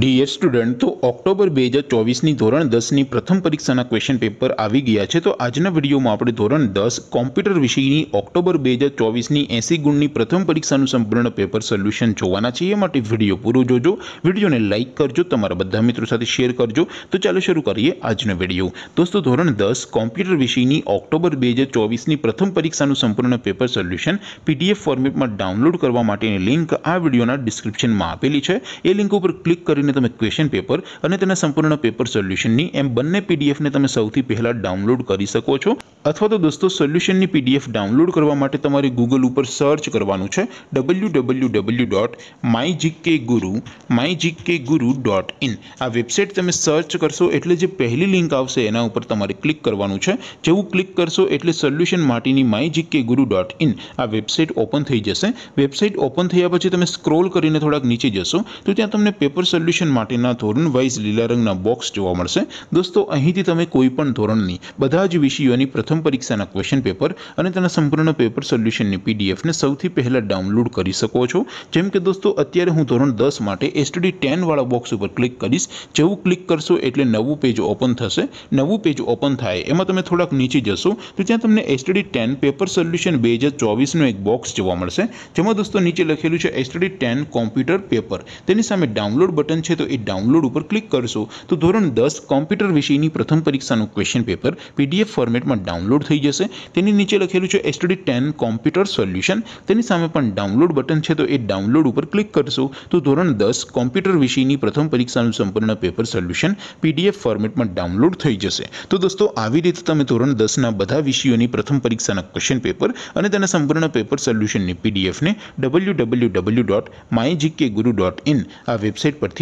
ડીએર student તો October બે હજાર ચોવીસની ધોરણ દસની પ્રથમ પરીક્ષાના ક્વેશ્ચન પેપર આવી ગયા છે તો આજના વિડીયોમાં આપણે ધોરણ દસ કોમ્પ્યુટર વિષયની ઓક્ટોબર બે હજાર ચોવીસની એંસી ગુણની પ્રથમ પરીક્ષાનું સંપૂર્ણ પેપર સોલ્યુશન જોવાના છે એ માટે વિડીયો પૂરો જોજો વિડીયોને લાઇક કરજો તમારા બધા મિત્રો સાથે શેર કરજો તો ચાલો શરૂ કરીએ આજનો વિડીયો દોસ્તો ધોરણ દસ કોમ્પ્યુટર વિષયની ઓક્ટોબર બે હજાર ચોવીસની પ્રથમ પરીક્ષાનું સંપૂર્ણ પેપર સોલ્યુશન પીડીએફ ફોર્મેટમાં ડાઉનલોડ કરવા માટેની લિંક આ વિડીયોના ડિસ્ક્રિપ્શનમાં આપેલી છે એ લિંક ઉપર ક્લિક કરીને તમને ક્વેશ્ચન પેપર અને તેના સંપૂર્ણ પેપર સોલ્યુશનની એમ બનને પીડીએફ ને તમે સૌથી પહેલા ડાઉનલોડ કરી શકો છો અથવા તો દોસ્તો સોલ્યુશનની પીડીએફ ડાઉનલોડ કરવા માટે તમારે Google ઉપર સર્ચ કરવાનું છે www.mygkguru mygkguru.in આ વેબસાઈટ તમે સર્ચ કરશો એટલે જે પહેલી લિંક આવશે તેના ઉપર તમારે ક્લિક કરવાનું છે જેવું ક્લિક કરશો એટલે સોલ્યુશન માટીની mygkguru.in આ વેબસાઈટ ઓપન થઈ જશે વેબસાઈટ ઓપન થઈયા પછી તમે સ્ક્રોલ કરીને થોડાક નીચે જશો તો ત્યાં તમને પેપર સોલ્યુશન માટેના ધોરણ વાઇઝ લીલા રંગના બોક્સ જોવા મળશે દોસ્તો અહીંથી તમે કોઈપણ ધોરણની બધા જ વિષયોની પ્રથમ પરીક્ષાના ક્વેશ્ચન પેપર અને તેના સંપૂર્ણ પેપર સોલ્યુશનની પીડીએફને સૌથી પહેલાં ડાઉનલોડ કરી શકો છો જેમ કે દોસ્તો અત્યારે હું ધોરણ દસ માટે એસટીડી ટેનવાળા બોક્સ ઉપર ક્લિક કરીશ જેવું ક્લિક કરશો એટલે નવું પેજ ઓપન થશે નવું પેજ ઓપન થાય એમાં તમે થોડાક નીચે જશો તો ત્યાં તમને એસટડી ટેન પેપર સોલ્યુશન બે હજાર ચોવીસનું એક બોક્સ જોવા મળશે જેમાં દોસ્તો નીચે લખેલું છે એસટીડી ટેન કોમ્પ્યુટર પેપર તેની સામે ડાઉનલોડ બટન બટન છે તો એ ડાઉનલોડ ઉપર ક્લિક કરશો તો ધોરણ દસ કોમ્પ્યુટર વિષયની પ્રથમ પરીક્ષાનું ક્વેશ્ચન પેપર પીડીએફ ફોર્મેટમાં ડાઉનલોડ થઈ જશે તેની નીચે લખેલું છે એસટીડી ટેન કોમ્પ્યુટર સોલ્યુશન તેની સામે પણ ડાઉનલોડ બટન છે તો એ ડાઉનલોડ ઉપર ક્લિક કરશો તો ધોરણ દસ કોમ્પ્યુટર વિષયની પ્રથમ પરીક્ષાનું સંપૂર્ણ પેપર સોલ્યુશન પીડીએફ ફોર્મેટમાં ડાઉનલોડ થઈ જશે તો દોસ્તો આવી રીતે તમે ધોરણ દસના બધા વિષયોની પ્રથમ પરીક્ષાના ક્વેશ્ચન પેપર અને તેના સંપૂર્ણ પેપર સોલ્યુશનની પીડીએફને W W W dot my GK guru dot in આ વેબસાઇટ પરથી